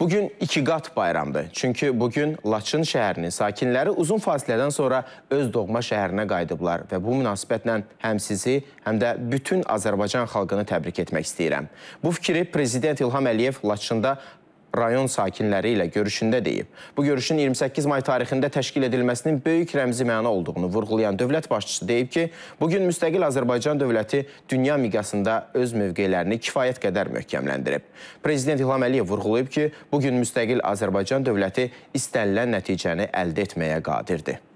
Bu gün ikiqat bayramdır. Çünki bu gün Laçın şəhərinin sakinləri uzun fasilədən sonra öz doğma şəhərinə qayıdıblar və bu münasibətlə həm sizi, həm də bütün Azərbaycan xalqını təbrik etmək istəyirəm. Bu fikri prezident İlham Əliyev Laçında rayon sakinləri ilə görüşündə deyib. Bu görüşün 28 may tarixində təşkil edilməsinin böyük rəmzi məna olduğunu vurğulayan dövlət başçısı deyib ki, bugün müstəqil Azərbaycan dövləti dünya miqyasında öz mövqelərini kifayət qədər möhkəmləndirib. Prezident İlham Əliyev vurğulayıb ki, bugün müstəqil Azərbaycan dövləti istənilən nəticəni əldə etməyə qadirdir.